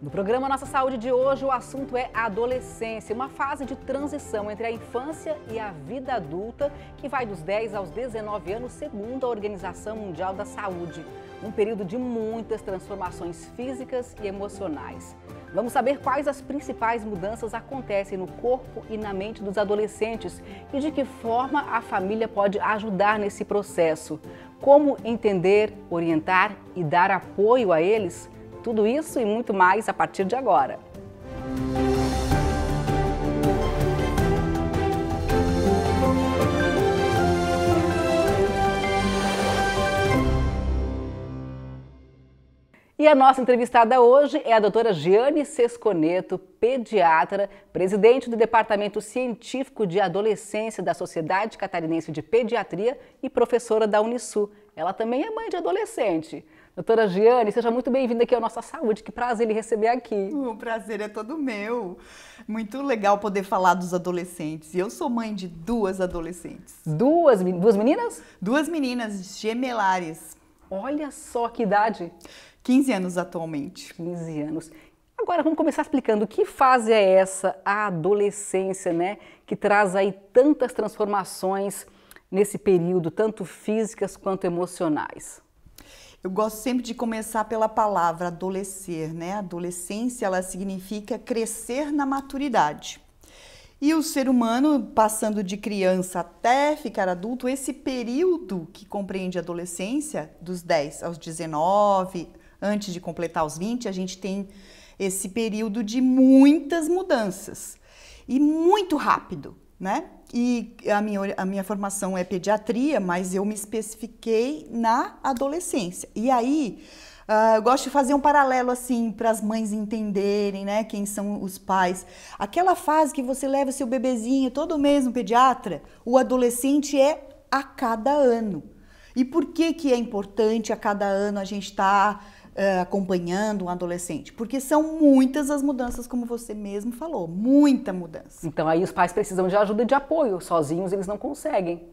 No programa Nossa Saúde de hoje, o assunto é adolescência, uma fase de transição entre a infância e a vida adulta, que vai dos 10 aos 19 anos, segundo a Organização Mundial da Saúde. Um período de muitas transformações físicas e emocionais. Vamos saber quais as principais mudanças acontecem no corpo e na mente dos adolescentes e de que forma a família pode ajudar nesse processo. Como entender, orientar e dar apoio a eles? Tudo isso e muito mais a partir de agora. E a nossa entrevistada hoje é a doutora Giane Sesconeto, pediatra, presidente do Departamento Científico de Adolescência da Sociedade Catarinense de Pediatria e professora da Unisu. Ela também é mãe de adolescente. Doutora Giane, seja muito bem-vinda aqui ao Nossa Saúde. Que prazer lhe receber aqui. O prazer é todo meu. Muito legal poder falar dos adolescentes. Eu sou mãe de duas adolescentes. Duas, duas meninas? Duas meninas gemelares. Olha só que idade. 15 anos atualmente. 15 anos. Agora vamos começar explicando que fase é essa, a adolescência, né? Que traz aí tantas transformações nesse período, tanto físicas quanto emocionais. Eu gosto sempre de começar pela palavra adolescer, né? adolescência ela significa crescer na maturidade. E o ser humano, passando de criança até ficar adulto, esse período que compreende a adolescência, dos 10 aos 19, antes de completar os 20, a gente tem esse período de muitas mudanças e muito rápido, né? e a minha, a minha formação é pediatria, mas eu me especifiquei na adolescência. E aí, uh, eu gosto de fazer um paralelo assim para as mães entenderem, né, quem são os pais. Aquela fase que você leva seu bebezinho todo mês no pediatra, o adolescente é a cada ano. E por que que é importante a cada ano a gente estar tá uh, acompanhando um adolescente? Porque são muitas as mudanças, como você mesmo falou, muita mudança. Então aí os pais precisam de ajuda e de apoio, sozinhos eles não conseguem.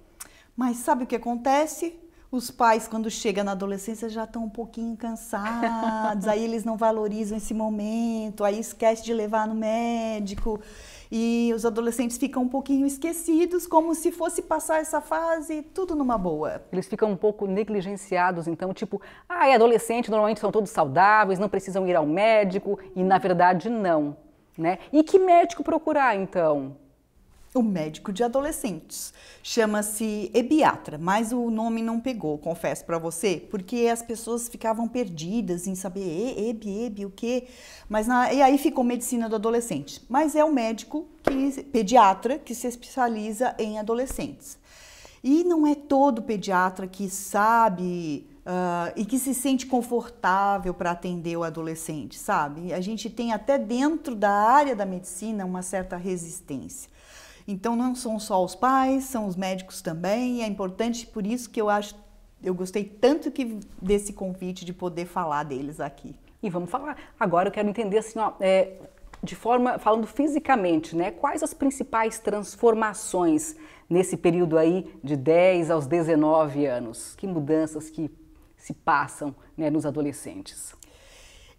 Mas sabe o que acontece? os pais, quando chegam na adolescência, já estão um pouquinho cansados, aí eles não valorizam esse momento, aí esquece de levar no médico e os adolescentes ficam um pouquinho esquecidos, como se fosse passar essa fase tudo numa boa. Eles ficam um pouco negligenciados, então, tipo, ah, é adolescente, normalmente são todos saudáveis, não precisam ir ao médico, e na verdade não. Né? E que médico procurar então? o médico de adolescentes. Chama-se Ebiatra, mas o nome não pegou, confesso para você, porque as pessoas ficavam perdidas em saber Ebi, Ebi, o quê? Mas na... e aí ficou medicina do adolescente. Mas é o médico que, pediatra que se especializa em adolescentes. E não é todo pediatra que sabe uh, e que se sente confortável para atender o adolescente, sabe? A gente tem até dentro da área da medicina uma certa resistência. Então não são só os pais, são os médicos também, e é importante por isso que eu acho eu gostei tanto que desse convite de poder falar deles aqui. E vamos falar. Agora eu quero entender assim, ó, é, de forma falando fisicamente, né? Quais as principais transformações nesse período aí de 10 aos 19 anos? Que mudanças que se passam né, nos adolescentes?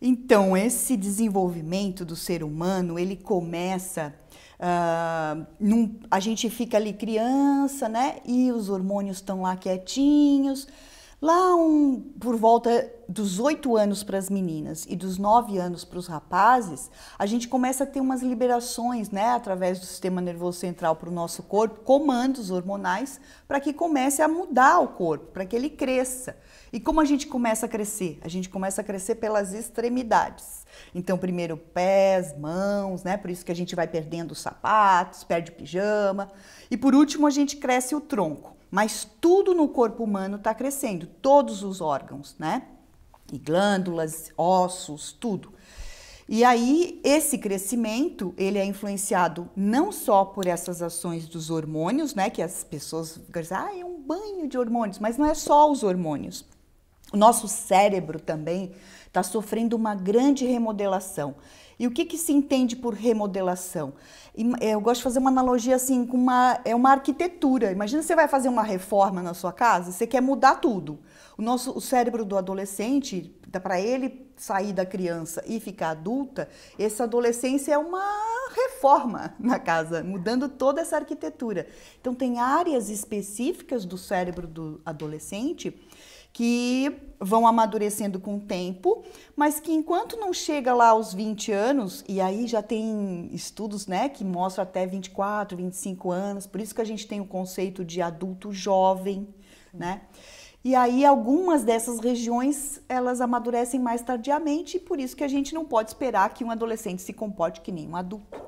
Então, esse desenvolvimento do ser humano, ele começa Uh, num, a gente fica ali criança, né? E os hormônios estão lá quietinhos. Lá um, por volta dos oito anos para as meninas e dos nove anos para os rapazes, a gente começa a ter umas liberações, né, através do sistema nervoso central para o nosso corpo, comandos hormonais para que comece a mudar o corpo, para que ele cresça. E como a gente começa a crescer? A gente começa a crescer pelas extremidades. Então, primeiro pés, mãos, né? Por isso que a gente vai perdendo os sapatos, perde o pijama. E por último, a gente cresce o tronco. Mas tudo no corpo humano está crescendo, todos os órgãos, né? E glândulas, ossos, tudo. E aí esse crescimento, ele é influenciado não só por essas ações dos hormônios, né, que as pessoas dizem, ah, é um banho de hormônios, mas não é só os hormônios. O nosso cérebro também está sofrendo uma grande remodelação. E o que, que se entende por remodelação? Eh, eu gosto de fazer uma analogia assim com uma é uma arquitetura. Imagina você vai fazer uma reforma na sua casa, você quer mudar tudo. O nosso o cérebro do adolescente, para ele sair da criança e ficar adulta, essa adolescência é uma reforma na casa, mudando toda essa arquitetura. Então tem áreas específicas do cérebro do adolescente que vão amadurecendo com o tempo, mas que enquanto não chega lá aos 20 anos, e aí já tem estudos né, que mostram até 24, 25 anos, por isso que a gente tem o conceito de adulto jovem, né? E aí algumas dessas regiões, elas amadurecem mais tardiamente, e por isso que a gente não pode esperar que um adolescente se comporte que nem um adulto.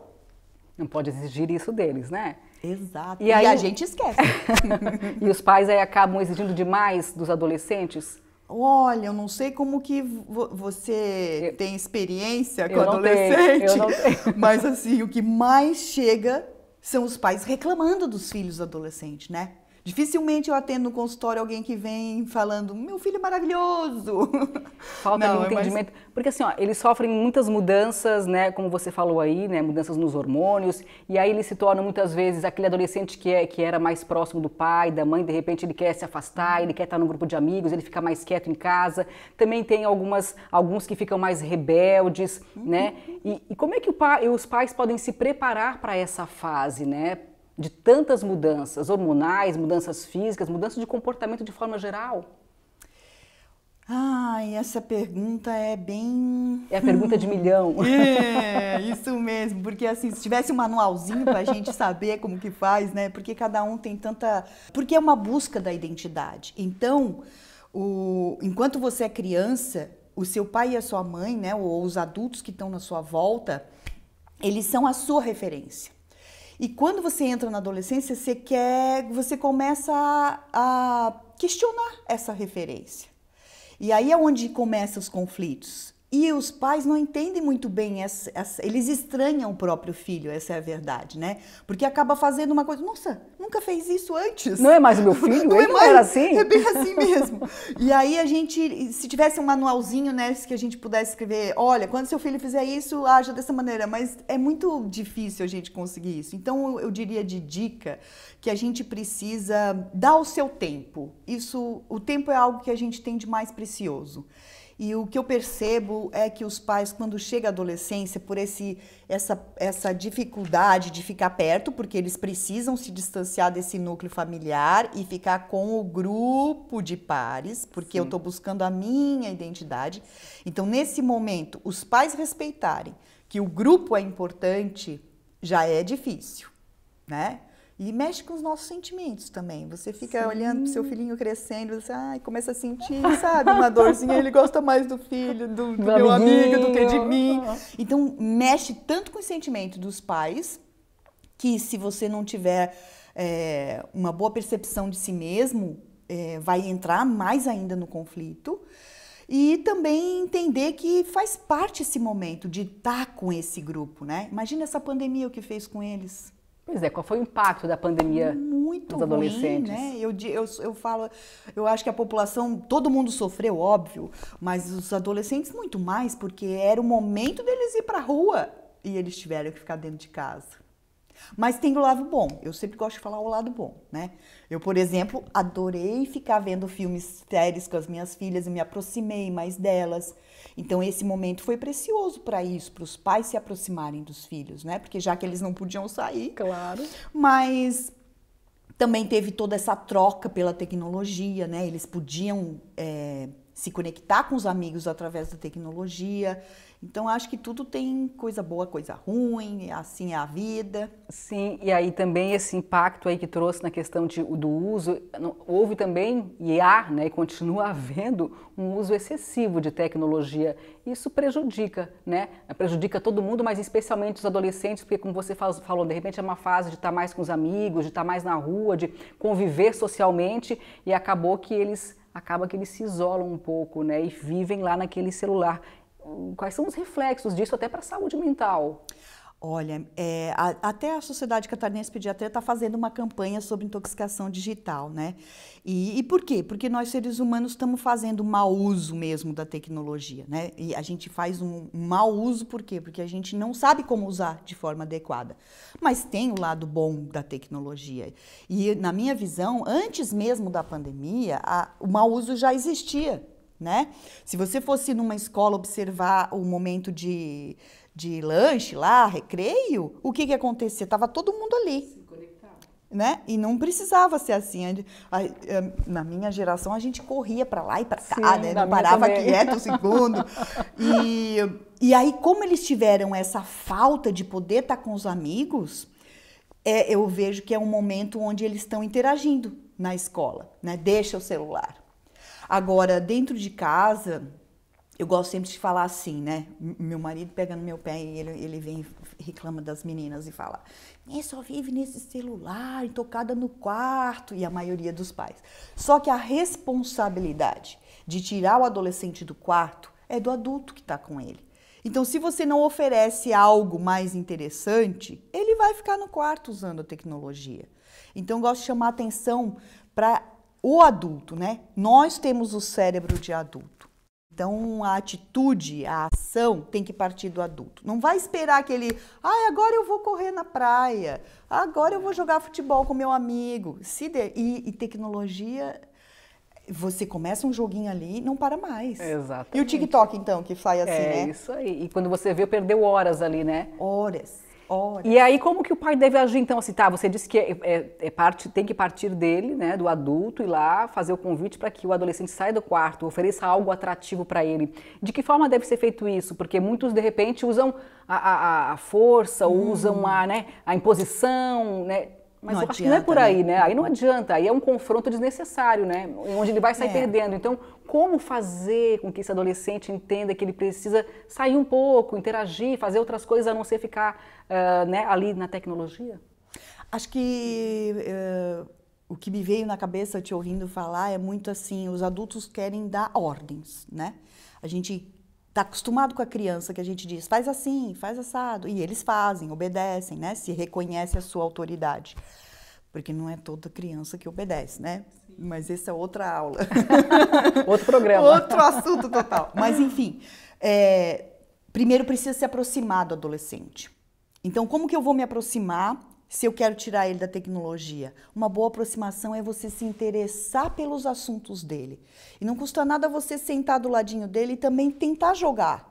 Não pode exigir isso deles, né? Exato. E, aí, a gente esquece. e os pais aí acabam exigindo demais dos adolescentes? Olha, eu não sei como que você eu, tem experiência com adolescente, tenho, mas assim, o que mais chega são os pais reclamando dos filhos adolescentes, né? Dificilmente eu atendo no consultório alguém que vem falando, meu filho é maravilhoso. Falta Não, de entendimento. É mais... Porque assim, ó, eles sofrem muitas mudanças, né? Como você falou aí, né? Mudanças nos hormônios. E aí ele se torna muitas vezes aquele adolescente que, é, que era mais próximo do pai, da mãe, de repente ele quer se afastar, ele quer estar no grupo de amigos, ele fica mais quieto em casa. Também tem algumas, alguns que ficam mais rebeldes, uhum. né? E, e como é que pai, os pais podem se preparar para essa fase, né? de tantas mudanças hormonais, mudanças físicas, mudanças de comportamento de forma geral? Ai, essa pergunta é bem. É a pergunta de milhão. É, isso mesmo, porque assim, se tivesse um manualzinho pra gente saber como que faz, né? Porque cada um tem tanta. Porque é uma busca da identidade. Então, o... enquanto você é criança, o seu pai e a sua mãe, né? Ou os adultos que estão na sua volta, eles são a sua referência. E quando você entra na adolescência, você quer, você começa a, a questionar essa referência. E aí é onde começam os conflitos. E os pais não entendem muito bem, essa, essa, eles estranham o próprio filho, essa é a verdade, né? Porque acaba fazendo uma coisa, nossa, nunca fez isso antes. Não é mais o meu filho, é não ele é mais, não era assim? É bem assim mesmo. e aí a gente, se tivesse um manualzinho, né, que a gente pudesse escrever, olha, quando seu filho fizer isso, haja dessa maneira, mas é muito difícil a gente conseguir isso. Então eu diria de dica que a gente precisa dar o seu tempo. Isso, o tempo é algo que a gente tem de mais precioso. E o que eu percebo é que os pais, quando chega a adolescência, por esse, essa, essa dificuldade de ficar perto, porque eles precisam se distanciar desse núcleo familiar e ficar com o grupo de pares, porque Sim. eu estou buscando a minha identidade. Então, nesse momento, os pais respeitarem que o grupo é importante já é difícil, né? E mexe com os nossos sentimentos também. Você fica Sim. olhando pro seu filhinho crescendo, você ai, começa a sentir, sabe, uma dorzinha. Ele gosta mais do filho, do, do, do meu amigo, do que de mim. Então, mexe tanto com os sentimentos dos pais, que se você não tiver é, uma boa percepção de si mesmo, é, vai entrar mais ainda no conflito. E também entender que faz parte esse momento de estar tá com esse grupo, né? Imagina essa pandemia, o que fez com eles. Pois é, qual foi o impacto da pandemia Muito nos adolescentes? Ruim, né? Eu, eu, eu falo, eu acho que a população, todo mundo sofreu, óbvio, mas os adolescentes muito mais, porque era o momento deles ir para a rua e eles tiveram que ficar dentro de casa. Mas tem o lado bom. Eu sempre gosto de falar o lado bom, né? Eu, por exemplo, adorei ficar vendo filmes séries com as minhas filhas e me aproximei mais delas. Então esse momento foi precioso para isso, para os pais se aproximarem dos filhos, né? Porque já que eles não podiam sair. Claro. Mas também teve toda essa troca pela tecnologia, né? Eles podiam é, se conectar com os amigos através da tecnologia. Então acho que tudo tem coisa boa, coisa ruim, assim é a vida. Sim, e aí também esse impacto aí que trouxe na questão de, do uso, houve também e há, né, e continua havendo um uso excessivo de tecnologia. Isso prejudica, né? Prejudica todo mundo, mas especialmente os adolescentes, porque como você falou, de repente é uma fase de estar tá mais com os amigos, de estar tá mais na rua, de conviver socialmente e acabou que eles acaba que eles se isolam um pouco, né, e vivem lá naquele celular quais são os reflexos disso até para a saúde mental? Olha, é, a, até a Sociedade Catarinense Pediatria está fazendo uma campanha sobre intoxicação digital, né? E, e, por quê? Porque nós seres humanos estamos fazendo mau uso mesmo da tecnologia, né? E a gente faz um mau uso por quê? Porque a gente não sabe como usar de forma adequada. Mas tem o lado bom da tecnologia. E na minha visão, antes mesmo da pandemia, a, o mau uso já existia né? Se você fosse numa escola observar o momento de, de lanche lá, recreio, o que que acontecia? Tava todo mundo ali. né? E não precisava ser assim. na minha geração, a gente corria para lá e para cá, Sim, né? Não parava também. quieto um segundo. e, e aí, como eles tiveram essa falta de poder estar tá com os amigos, é, eu vejo que é um momento onde eles estão interagindo na escola. Né? Deixa o celular Agora, dentro de casa, eu gosto sempre de falar assim, né? Meu marido pega no meu pé e ele, ele vem reclama das meninas e fala: é, só vive nesse celular, tocada no quarto, e a maioria dos pais. Só que a responsabilidade de tirar o adolescente do quarto é do adulto que está com ele. Então, se você não oferece algo mais interessante, ele vai ficar no quarto usando a tecnologia. Então, eu gosto de chamar atenção para o adulto, né? Nós temos o cérebro de adulto. Então, a atitude, a ação tem que partir do adulto. Não vai esperar que ele, ah, agora eu vou correr na praia, agora eu vou jogar futebol com meu amigo. Se de... e, e tecnologia você começa um joguinho ali e não para mais. Exato. E o TikTok, então, que sai assim, é né? É isso aí. E quando você vê, perdeu horas ali, né? Horas. E aí, como que o pai deve agir? Então, assim, tá, você disse que é, é, é parte, tem que partir dele, né, do adulto, ir lá fazer o convite para que o adolescente saia do quarto, ofereça algo atrativo para ele. De que forma deve ser feito isso? Porque muitos, de repente, usam a, a, a força, hum. usam a, né, a imposição, né? Mas não eu adianta, acho que não é por né? aí, né? né? Aí não adianta, aí é um confronto desnecessário, né? Onde ele vai sair é. perdendo. Então, como fazer com que esse adolescente entenda que ele precisa sair um pouco, interagir, fazer outras coisas a não ser ficar uh, né, ali na tecnologia? Acho que uh, o que me veio na cabeça te ouvindo falar é muito assim: os adultos querem dar ordens, né? A gente está acostumado com a criança que a gente diz, faz assim, faz assado, e eles fazem, obedecem, né? Se reconhece a sua autoridade. Porque não é toda criança que obedece, né? Mas essa é outra aula. Outro programa. Outro assunto total. Mas, enfim, é, primeiro precisa se aproximar do adolescente. Então, como que eu vou me aproximar se eu quero tirar ele da tecnologia. Uma boa aproximação é você se interessar pelos assuntos dele. E não custa nada você sentar do ladinho dele e também tentar jogar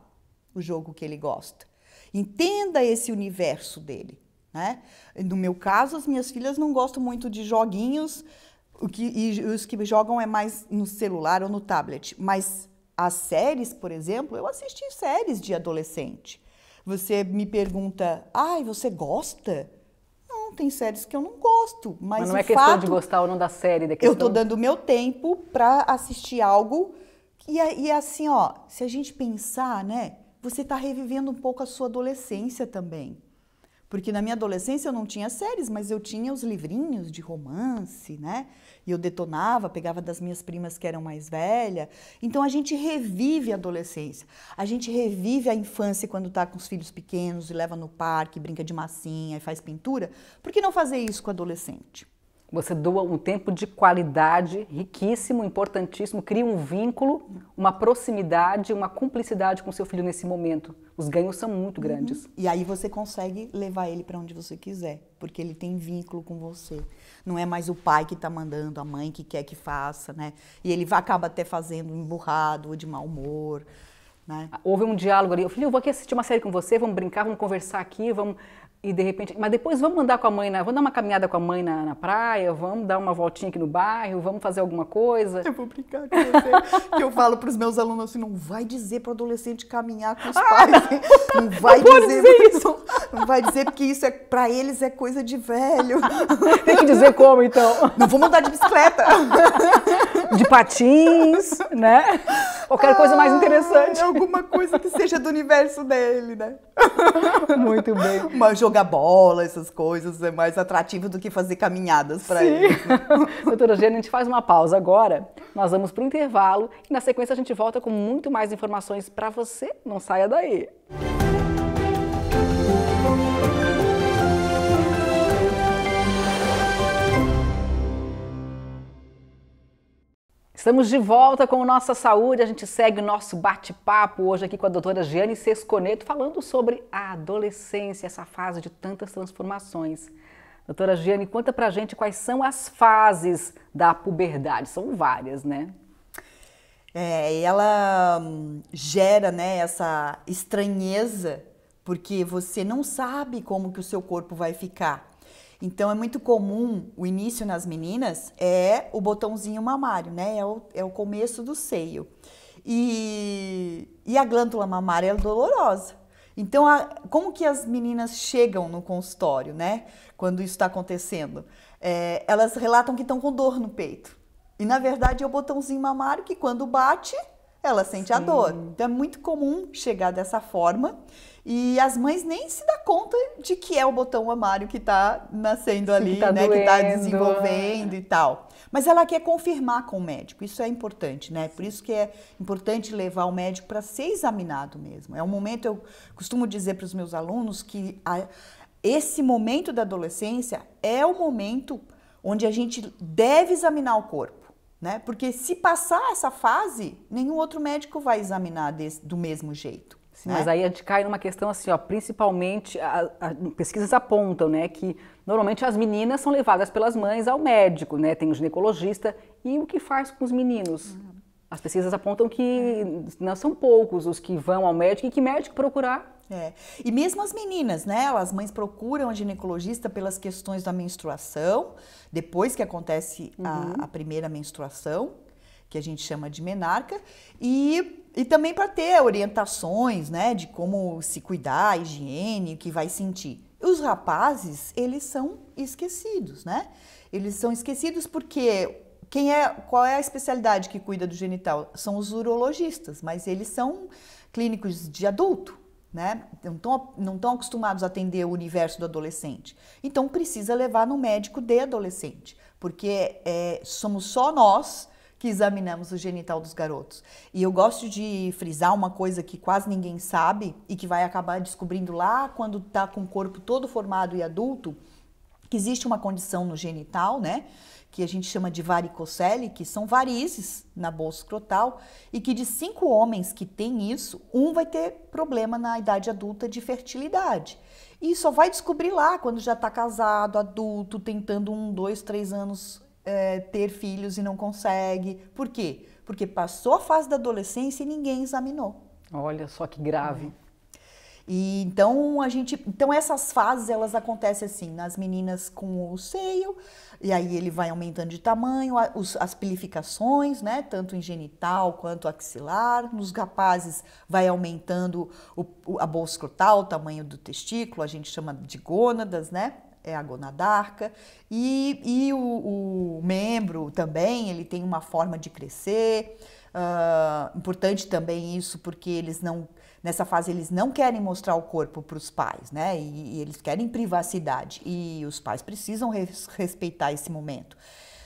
o jogo que ele gosta. Entenda esse universo dele. Né? No meu caso, as minhas filhas não gostam muito de joguinhos, o que, e os que jogam é mais no celular ou no tablet. Mas as séries, por exemplo, eu assisti séries de adolescente. Você me pergunta, ai, você gosta? não, tem séries que eu não gosto. Mas, mas não é questão fato, de gostar ou não da série, da Eu estou dando meu tempo para assistir algo. É, e, e é assim, ó, se a gente pensar, né? Você está revivendo um pouco a sua adolescência também. Porque na minha adolescência eu não tinha séries, mas eu tinha os livrinhos de romance, né? E eu detonava, pegava das minhas primas que eram mais velhas. Então a gente revive a adolescência. A gente revive a infância quando está com os filhos pequenos e leva no parque, brinca de massinha e faz pintura. Por que não fazer isso com o adolescente? Você doa um tempo de qualidade riquíssimo, importantíssimo, cria um vínculo, uma proximidade, uma cumplicidade com seu filho nesse momento. Os ganhos são muito uhum. grandes. Uhum. E aí você consegue levar ele para onde você quiser, porque ele tem vínculo com você. Não é mais o pai que está mandando, a mãe que quer que faça, né? E ele acaba até fazendo emburrado ou de mau humor. Né? Houve um diálogo ali. Eu falei, eu vou aqui assistir uma série com você, vamos brincar, vamos conversar aqui, vamos e de repente, mas depois vamos andar com a mãe, na, vamos dar uma caminhada com a mãe na, na praia, vamos dar uma voltinha aqui no bairro, vamos fazer alguma coisa. Eu vou brincar com você. que eu falo para os meus alunos assim: não vai dizer para o adolescente caminhar com os ah, pais. Não, não vai não dizer, dizer isso. Não, não, vai dizer porque isso é para eles é coisa de velho. Tem que dizer como então. Não vou andar de bicicleta. de patins, né? Qualquer coisa mais interessante. alguma coisa que seja do universo dele, né? Muito bem. Mas jogar bola, essas coisas, é mais atrativo do que fazer caminhadas para ele. Doutora Gênia, a gente faz uma pausa agora, nós vamos para o intervalo e na sequência a gente volta com muito mais informações para você. Não saia daí. Música Estamos de volta com Nossa Saúde. A gente segue o nosso bate-papo hoje aqui com a doutora Giane Sesconeto, falando sobre a adolescência, essa fase de tantas transformações. Doutora Giane, conta pra gente quais são as fases da puberdade. São várias, né? É, ela hum, gera né, essa estranheza, porque você não sabe como que o seu corpo vai ficar. Então é muito comum o início nas meninas é o botãozinho mamário, né? É o, é o começo do seio. E, e a glândula mamária é dolorosa. Então, a, como que as meninas chegam no consultório, né? Quando isso está acontecendo? É, elas relatam que estão com dor no peito. E na verdade é o botãozinho mamário que quando bate, ela sente Sim. a dor. Então é muito comum chegar dessa forma e as mães nem se dá conta de que é o botão amarelo que está nascendo ali, que tá né, tá doendo. que está desenvolvendo e tal. Mas ela quer confirmar com o médico, isso é importante, né? Por isso que é importante levar o médico para ser examinado mesmo. É um momento, eu costumo dizer para os meus alunos que a, esse momento da adolescência é o momento onde a gente deve examinar o corpo né? Porque se passar essa fase, nenhum outro médico vai examinar desse, do mesmo jeito. Sim, né? Mas aí a gente cai numa questão assim, ó, principalmente a, a, pesquisas apontam, né, que normalmente as meninas são levadas pelas mães ao médico, né, tem o um ginecologista e o que faz com os meninos? Uhum. As pesquisas apontam que é. não são poucos os que vão ao médico e que médico procurar é. E mesmo as meninas, né? As mães procuram a ginecologista pelas questões da menstruação, depois que acontece uhum. a, a, primeira menstruação, que a gente chama de menarca, e, e também para ter orientações, né? De como se cuidar, a higiene, o que vai sentir. Os rapazes, eles são esquecidos, né? Eles são esquecidos porque quem é, qual é a especialidade que cuida do genital? São os urologistas, mas eles são clínicos de adulto, né? Não estão acostumados a atender o universo do adolescente. Então precisa levar no médico de adolescente, porque é, somos só nós que examinamos o genital dos garotos. E eu gosto de frisar uma coisa que quase ninguém sabe e que vai acabar descobrindo lá quando está com o corpo todo formado e adulto, que existe uma condição no genital, né? que a gente chama de varicocele, que são varizes na bolsa escrotal, e que de cinco homens que têm isso, um vai ter problema na idade adulta de fertilidade. E só vai descobrir lá quando já está casado, adulto, tentando um, dois, três anos é, ter filhos e não consegue. Por quê? Porque passou a fase da adolescência e ninguém examinou. Olha só que grave. E então a gente, então essas fases elas acontecem assim, nas meninas com o seio, e aí ele vai aumentando de tamanho, as pilificações, né, tanto em genital quanto axilar, nos rapazes vai aumentando o, a bolsa escrotal, o tamanho do testículo, a gente chama de gônadas, né? é a gonadarca, e, e o, o, membro também, ele tem uma forma de crescer, ah, importante também isso, porque eles não nessa fase eles não querem mostrar o corpo para os pais, né? E, e, eles querem privacidade e os pais precisam res, respeitar esse momento.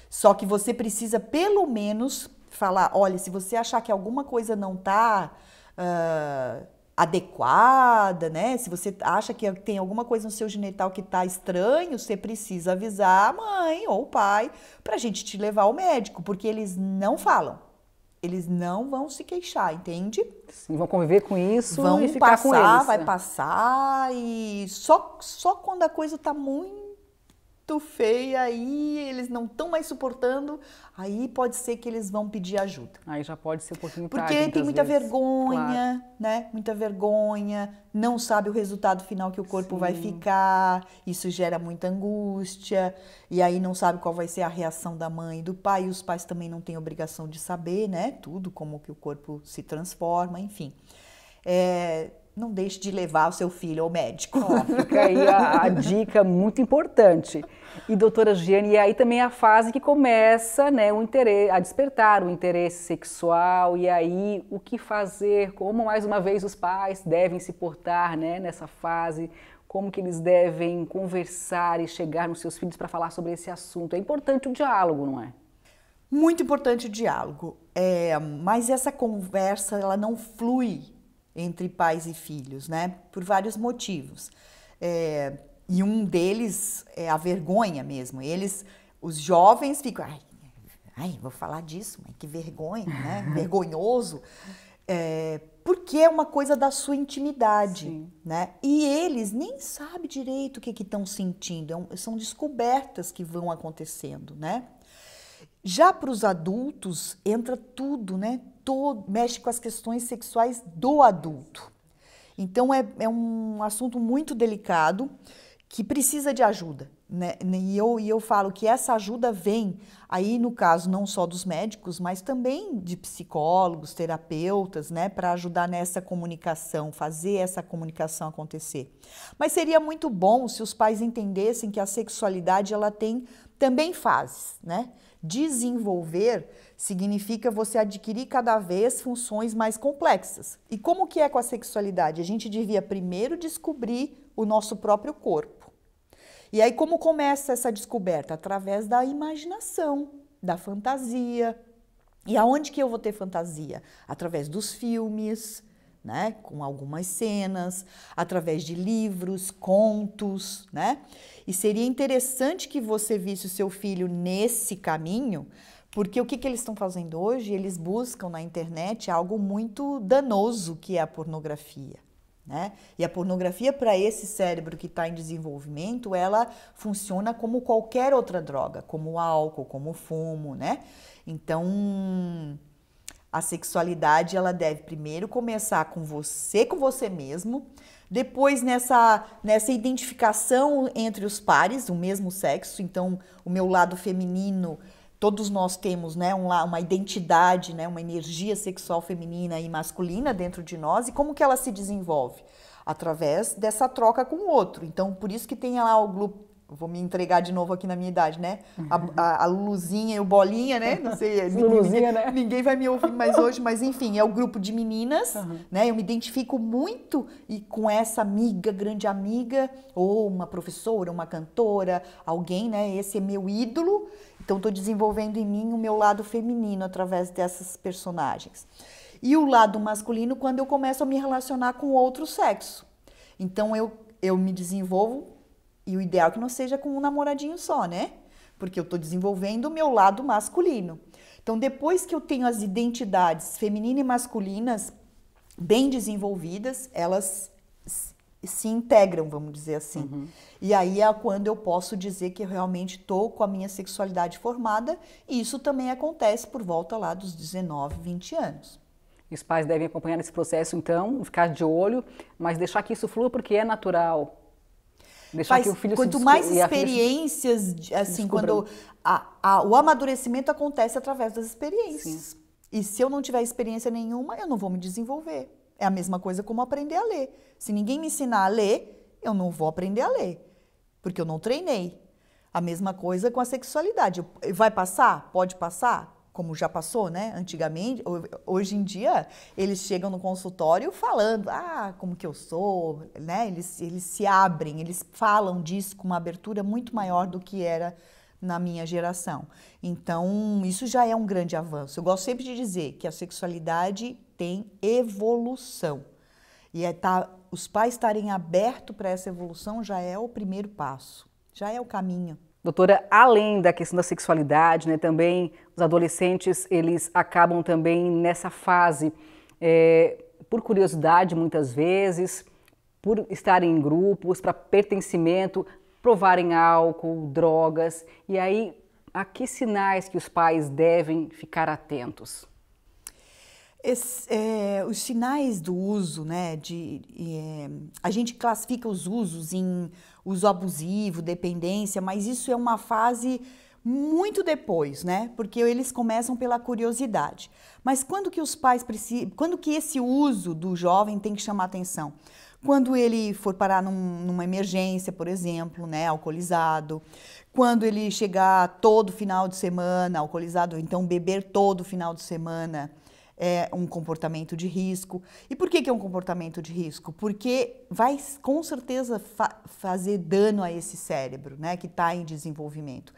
Só que você precisa pelo menos falar, olha, se você achar que alguma coisa não tá uh, adequada, né? Se você acha que tem alguma coisa no seu genital que tá estranho, você precisa avisar a mãe ou o pai para a gente te levar ao médico, porque eles não falam eles não vão se queixar, entende? Sim, vão conviver com isso vão e ficar passar, com eles. Vai né? passar e só, só quando a coisa está muito feia aí eles não estão mais suportando, aí pode ser que eles vão pedir ajuda. Aí já pode ser um pouquinho Porque tem muita vezes. vergonha, claro. né? Muita vergonha, não sabe o resultado final que o corpo Sim. vai ficar, isso gera muita angústia, e aí não sabe qual vai ser a reação da mãe e do pai, e os pais também não têm obrigação de saber, né? Tudo, como que o corpo se transforma, enfim. É, não deixe de levar o seu filho ao médico. Oh, fica aí a, a, dica muito importante. E doutora Giane, e aí também a fase que começa né, o interesse, a despertar o interesse sexual, e aí o que fazer, como mais uma vez os pais devem se portar né, nessa fase, como que eles devem conversar e chegar nos seus filhos para falar sobre esse assunto. É importante o diálogo, não é? Muito importante o diálogo, é, mas essa conversa ela não flui entre pais e filhos, né? Por vários motivos. É, e um deles é a vergonha mesmo. Eles, os jovens ficam, ai, ai vou falar disso, mas que vergonha, né? Vergonhoso. É, porque é uma coisa da sua intimidade, Sim. né? E eles nem sabem direito o que estão sentindo, é são descobertas que vão acontecendo, né? Já para os adultos, entra tudo, né? Todo, mexe com as questões sexuais do adulto. Então, é, é um assunto muito delicado que precisa de ajuda. Né? E, eu, e eu falo que essa ajuda vem aí, no caso, não só dos médicos, mas também de psicólogos, terapeutas, né? para ajudar nessa comunicação, fazer essa comunicação acontecer. Mas seria muito bom se os pais entendessem que a sexualidade ela tem também fases, né? Desenvolver significa você adquirir cada vez funções mais complexas. E como que é com a sexualidade? A gente devia primeiro descobrir o nosso próprio corpo. E aí como começa essa descoberta? Através da imaginação, da fantasia. E aonde que eu vou ter fantasia? Através dos filmes, né, com algumas cenas, através de livros, contos, né? E seria interessante que você visse o seu filho nesse caminho, porque o que, que eles estão fazendo hoje? Eles buscam na internet algo muito danoso que é a pornografia. Né? E a pornografia, para esse cérebro que está em desenvolvimento, ela funciona como qualquer outra droga, como o álcool, como o fumo, né? Então, a sexualidade ela deve primeiro começar com você, com você mesmo, depois nessa nessa identificação entre os pares, o mesmo sexo. Então, o meu lado feminino, todos nós temos, né, um, uma identidade, né, uma energia sexual feminina e masculina dentro de nós e como que ela se desenvolve através dessa troca com o outro. Então, por isso que tem lá o grupo vou me entregar de novo aqui na minha idade, né? A, uhum. a, a Luluzinha e o Bolinha, né? Não sei, é, ninguém, ninguém, né? ninguém, vai me ouvir mais hoje, mas enfim, é o grupo de meninas, uhum. né? Eu me identifico muito e com essa amiga, grande amiga, ou uma professora, uma cantora, alguém, né? Esse é meu ídolo. Então estou desenvolvendo em mim o meu lado feminino através dessas personagens. E o lado masculino quando eu começo a me relacionar com outro sexo. Então eu eu me desenvolvo e o ideal é que não seja com um namoradinho só, né? Porque eu estou desenvolvendo o meu lado masculino. Então, depois que eu tenho as identidades feminina e masculinas bem desenvolvidas, elas se integram, vamos dizer assim. Uhum. E aí é quando eu posso dizer que eu realmente estou com a minha sexualidade formada, e isso também acontece por volta lá dos 19, 20 anos. E os pais devem acompanhar esse processo, então, ficar de olho, mas deixar que isso flua porque é natural, Deixar faz, que o filho quanto se mais experiências, assim, quando a, a, o amadurecimento acontece através das experiências. Sim. E se eu não tiver experiência nenhuma, eu não vou me desenvolver. É a mesma coisa como aprender a ler. Se ninguém me ensinar a ler, eu não vou aprender a ler, porque eu não treinei. A mesma coisa com a sexualidade. Vai passar? Pode passar? como já passou, né? Antigamente, hoje em dia, eles chegam no consultório falando, ah, como que eu sou, né? Eles, eles se abrem, eles falam disso com uma abertura muito maior do que era na minha geração. Então, isso já é um grande avanço. Eu gosto sempre de dizer que a sexualidade tem evolução. E é tá, os pais estarem abertos para essa evolução já é o primeiro passo, já é o caminho. Doutora, além da questão da sexualidade, né, também os adolescentes eles acabam também nessa fase é, por curiosidade muitas vezes, por estarem em grupos, para pertencimento, provarem álcool, drogas. E aí, a que sinais que os pais devem ficar atentos? Esse, é, os sinais do uso, né? De, é, a gente classifica os usos em uso abusivo, dependência, mas isso é uma fase muito depois, né? Porque eles começam pela curiosidade. Mas quando que os pais precisam, quando que esse uso do jovem tem que chamar atenção? Quando ele for parar num, numa emergência, por exemplo, né, alcoolizado, quando ele chegar todo final de semana alcoolizado, então beber todo final de semana, é um comportamento de risco. E por que, que é um comportamento de risco? Porque vai com certeza fa fazer dano a esse cérebro, né, que está em desenvolvimento.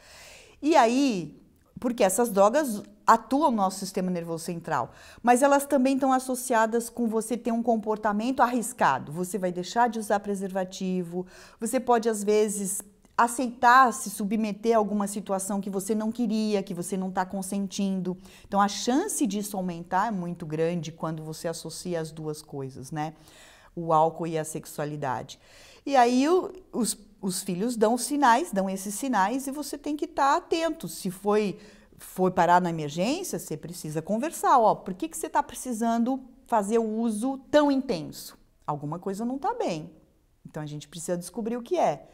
E aí, porque essas drogas atuam no nosso sistema nervoso central, mas elas também estão associadas com você ter um comportamento arriscado. Você vai deixar de usar preservativo, você pode às vezes aceitar se submeter a alguma situação que você não queria, que você não está consentindo. Então a chance disso aumentar é muito grande quando você associa as duas coisas, né? O álcool e a sexualidade. E aí o, os, os filhos dão sinais, dão esses sinais e você tem que estar tá atento. Se foi foi parar na emergência, você precisa conversar. Ó, por que, que você está precisando fazer o uso tão intenso? Alguma coisa não está bem. Então a gente precisa descobrir o que é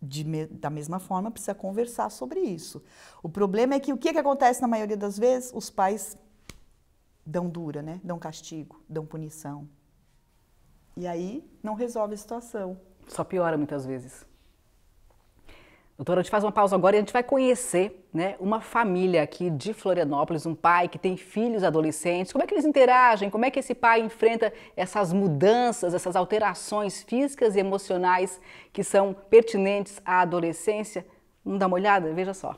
de, da mesma forma, precisa conversar sobre isso. O problema é que o que, que acontece na maioria das vezes? Os pais dão dura, né? dão castigo, dão punição. E aí não resolve a situação. Só piora muitas vezes. Doutora, a gente faz uma pausa agora e a gente vai conhecer né, uma família aqui de Florianópolis, um pai que tem filhos adolescentes. Como é que eles interagem? Como é que esse pai enfrenta essas mudanças, essas alterações físicas e emocionais que são pertinentes à adolescência? Vamos dar uma olhada? Veja só.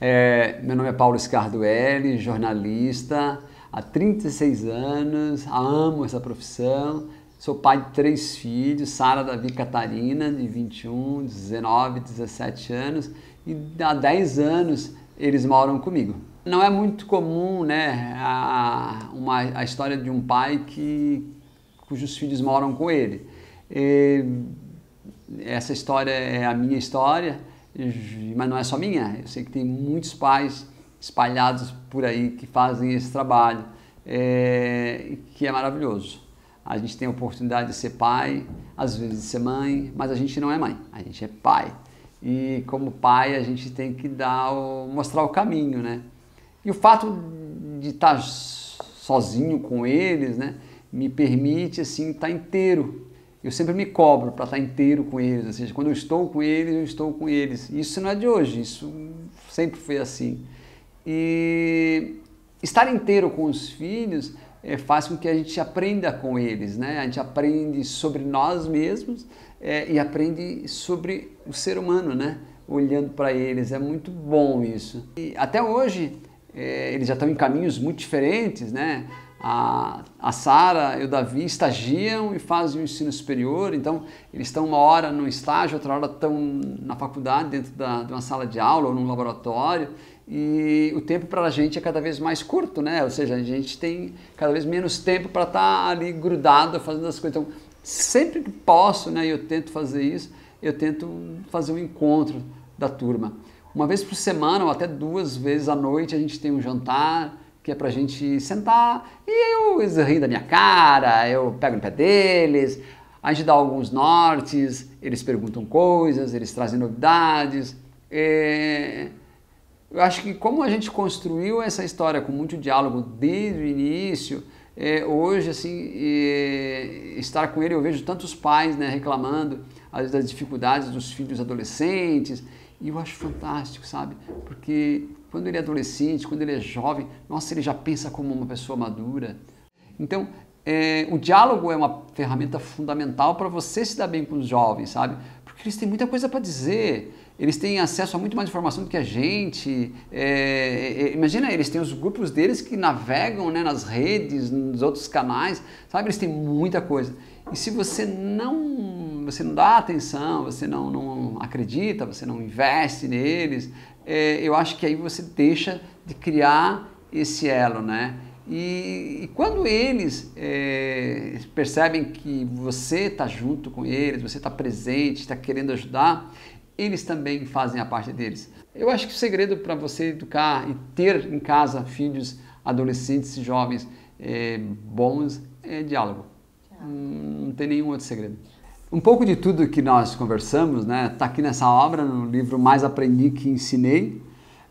É, meu nome é Paulo Scarduelli, jornalista. Há 36 anos, amo essa profissão Sou pai de três filhos, Sara, Davi Catarina, de 21, 19, 17 anos, e há 10 anos eles moram comigo. Não é muito comum né, a, uma, a história de um pai que, cujos filhos moram com ele. E, essa história é a minha história, mas não é só minha. Eu sei que tem muitos pais espalhados por aí que fazem esse trabalho, é, que é maravilhoso. A gente tem a oportunidade de ser pai, às vezes de ser mãe, mas a gente não é mãe, a gente é pai. E como pai, a gente tem que dar o, mostrar o caminho, né? E o fato de estar sozinho com eles, né, me permite assim estar inteiro. Eu sempre me cobro para estar inteiro com eles, ou seja, quando eu estou com eles, eu estou com eles. Isso não é de hoje, isso sempre foi assim. E estar inteiro com os filhos é, faz com que a gente aprenda com eles, né? A gente aprende sobre nós mesmos é, e aprende sobre o ser humano, né? Olhando para eles, é muito bom isso. E até hoje é, eles já estão em caminhos muito diferentes, né? A, a Sara e o Davi estagiam e fazem o ensino superior, então eles estão uma hora no estágio, outra hora estão na faculdade, dentro da, de uma sala de aula ou num laboratório e o tempo para a gente é cada vez mais curto, né? Ou seja, a gente tem cada vez menos tempo para estar tá ali grudado fazendo as coisas. Então, sempre que posso, né, eu tento fazer isso, eu tento fazer um encontro da turma. Uma vez por semana ou até duas vezes à noite a gente tem um jantar que é para a gente sentar e eu eles da minha cara, eu pego no pé deles, a gente dá alguns nortes, eles perguntam coisas, eles trazem novidades. É eu acho que como a gente construiu essa história com muito diálogo desde o início, é, hoje, assim, é, estar com ele, eu vejo tantos pais né, reclamando vezes, das dificuldades dos filhos adolescentes, e eu acho fantástico, sabe? Porque quando ele é adolescente, quando ele é jovem, nossa, ele já pensa como uma pessoa madura. Então, é, o diálogo é uma ferramenta fundamental para você se dar bem com os jovens, sabe? porque eles têm muita coisa para dizer, eles têm acesso a muito mais informação do que a gente. É, é, é, imagina, eles têm os grupos deles que navegam né, nas redes, nos outros canais, sabe? Eles têm muita coisa. E se você não, você não dá atenção, você não, não acredita, você não investe neles, é, eu acho que aí você deixa de criar esse elo, né? E, e quando eles é, percebem que você está junto com eles, você está presente, está querendo ajudar, eles também fazem a parte deles. Eu acho que o segredo para você educar e ter em casa filhos, adolescentes e jovens é, bons é diálogo. Hum, não tem nenhum outro segredo. Um pouco de tudo que nós conversamos está né, tá aqui nessa obra, no livro Mais Aprendi que Ensinei,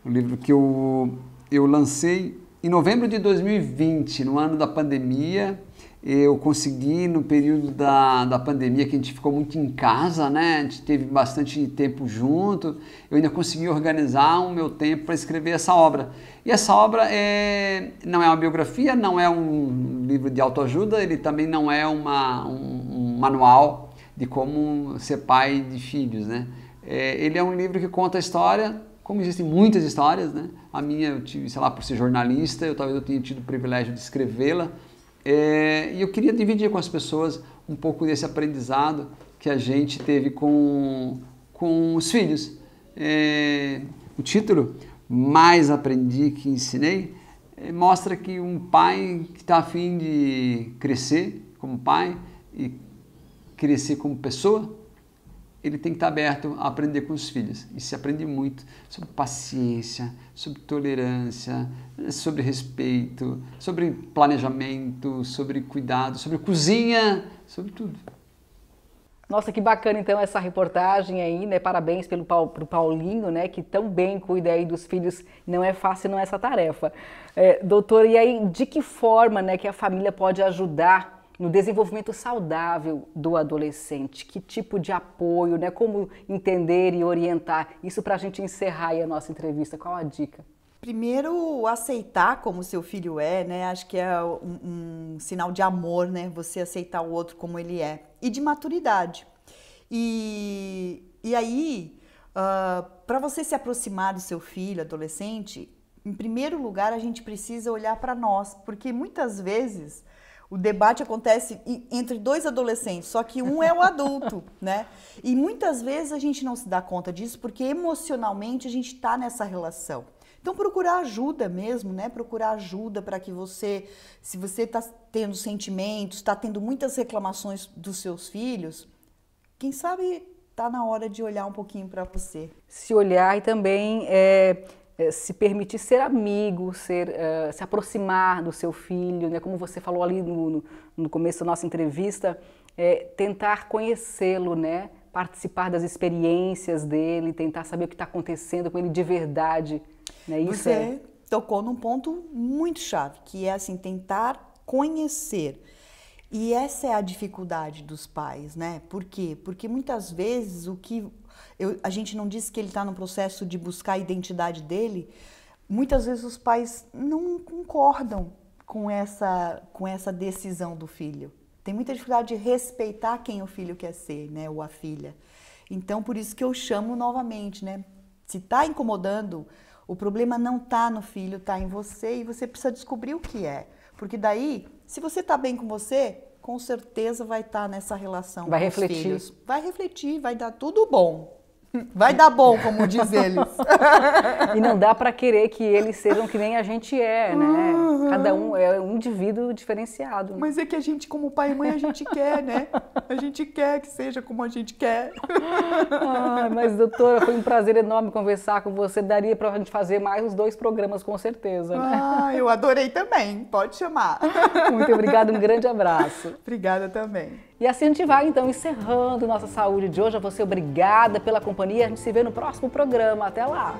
um livro que eu, eu lancei em novembro de 2020, no ano da pandemia, eu consegui, no período da, da pandemia, que a gente ficou muito em casa, né? A gente teve bastante tempo junto. Eu ainda consegui organizar o meu tempo para escrever essa obra. E essa obra é, não é uma biografia, não é um livro de autoajuda, ele também não é uma, um, um manual de como ser pai de filhos, né? É, ele é um livro que conta a história como existem muitas histórias, né? A minha eu tive, sei lá, por ser jornalista, eu talvez eu tenha tido o privilégio de escrevê-la. É, e eu queria dividir com as pessoas um pouco desse aprendizado que a gente teve com, com os filhos. É, o título, Mais Aprendi Que Ensinei, é, mostra que um pai que está afim de crescer como pai e crescer como pessoa, ele tem que estar aberto a aprender com os filhos. E se aprende muito sobre paciência, sobre tolerância, sobre respeito, sobre planejamento, sobre cuidado, sobre cozinha, sobre tudo. Nossa, que bacana então essa reportagem aí, né? Parabéns pelo pro Paulinho, né? Que tão bem cuida aí dos filhos. Não é fácil, não é essa tarefa. É, doutor, e aí de que forma, né, que a família pode ajudar no desenvolvimento saudável do adolescente, que tipo de apoio, né? como entender e orientar. Isso para a gente encerrar a nossa entrevista, qual a dica? Primeiro, aceitar como seu filho é, né? Acho que é um, um sinal de amor, né? Você aceitar o outro como ele é. E de maturidade. E, e aí, uh, ah, para você se aproximar do seu filho adolescente, em primeiro lugar, a gente precisa olhar para nós, porque muitas vezes o debate acontece entre dois adolescentes, só que um é o adulto, né? E muitas vezes a gente não se dá conta disso porque emocionalmente a gente está nessa relação. Então procurar ajuda mesmo, né? Procurar ajuda para que você, se você está tendo sentimentos, está tendo muitas reclamações dos seus filhos, quem sabe está na hora de olhar um pouquinho para você. Se olhar e também é, eh, se permitir ser amigo, ser, uh, se aproximar do seu filho, né? como você falou ali no, no começo da nossa entrevista, é, tentar conhecê-lo, né? participar das experiências dele, tentar saber o que está acontecendo com ele de verdade. Né? Isso você é... tocou num ponto muito chave, que é assim, tentar conhecer. E essa é a dificuldade dos pais, né? Por quê? Porque muitas vezes o que eu, a gente não diz que ele está no processo de buscar a identidade dele. Muitas vezes os pais não concordam com essa, com essa decisão do filho. Tem muita dificuldade de respeitar quem o filho quer ser, né, ou a filha. Então, por isso que eu chamo novamente, né? Se está incomodando, o problema não está no filho, está em você e você precisa descobrir o que é. Porque daí, se você está bem com você, com certeza vai estar nessa relação vai com refletir. os filhos. Vai refletir, vai dar tudo bom. Vai dar bom, como diz eles. e não dá para querer que eles sejam que nem a gente é, né? Uhum. Cada um é um indivíduo diferenciado. Né? Mas é que a gente, como pai e mãe, a gente quer, né? A gente quer que seja como a gente quer. ah, mas, doutora, foi um prazer enorme conversar com você. Daria para a gente fazer mais os dois programas, com certeza. Né? Ah, eu adorei também. Pode chamar. Muito obrigada, um grande abraço. Obrigada também. E assim a gente vai então encerrando nossa saúde de hoje. A você obrigada pela companhia. A gente se vê no próximo programa. Até lá.